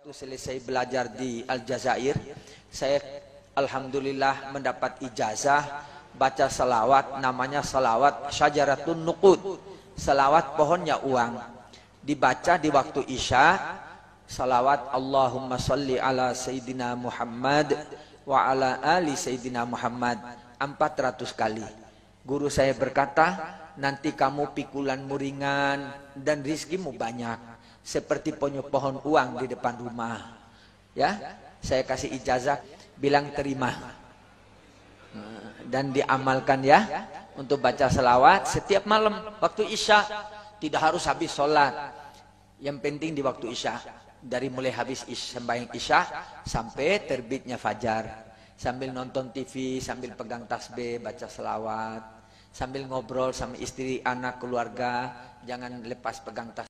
Waktu selesai belajar di Aljazair, saya alhamdulillah mendapat ijazah baca selawat namanya selawat syajaratun nuqud. Selawat pohonnya uang. Dibaca di waktu Isya selawat Allahumma salli ala sayyidina Muhammad wa ala ali sayyidina Muhammad 400 kali. Guru saya berkata, nanti kamu pikulan muringan dan rizkimu banyak seperti punya pohon uang di depan rumah. Ya, saya kasih ijazah, bilang terima. Dan diamalkan ya, untuk baca selawat setiap malam waktu isya. Tidak harus habis sholat. Yang penting di waktu isya. Dari mulai habis isya, sembahyang isya sampai terbitnya fajar. Sambil nonton TV, sambil pegang tasbih, baca selawat. Sambil ngobrol sama istri, anak, keluarga. Jangan lepas pegang tasbih.